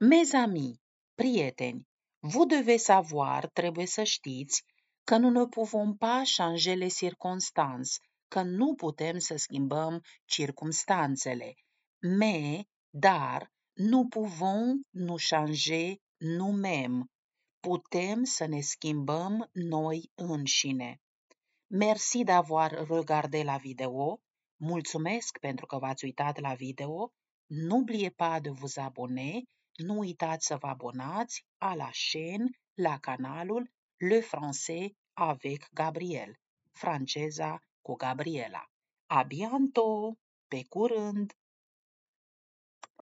Mes amis, prieteni, vous devez savoir, trebuie să știți, că nu ne pouvons pas changer les circonstances, că nu putem să schimbăm circumstanțele. Mais, dar, nu pouvons nu changer numem. Putem să ne schimbăm noi înșine. Merci d'avoir regardé la vidéo. Mulțumesc pentru că v-ați uitat la video. N'oubliez pas de vous abonner nu uitați să vă abonați a la chaîne, la canalul Le Français avec Gabriel, franceza cu Gabriela. A bientôt! Pe curând!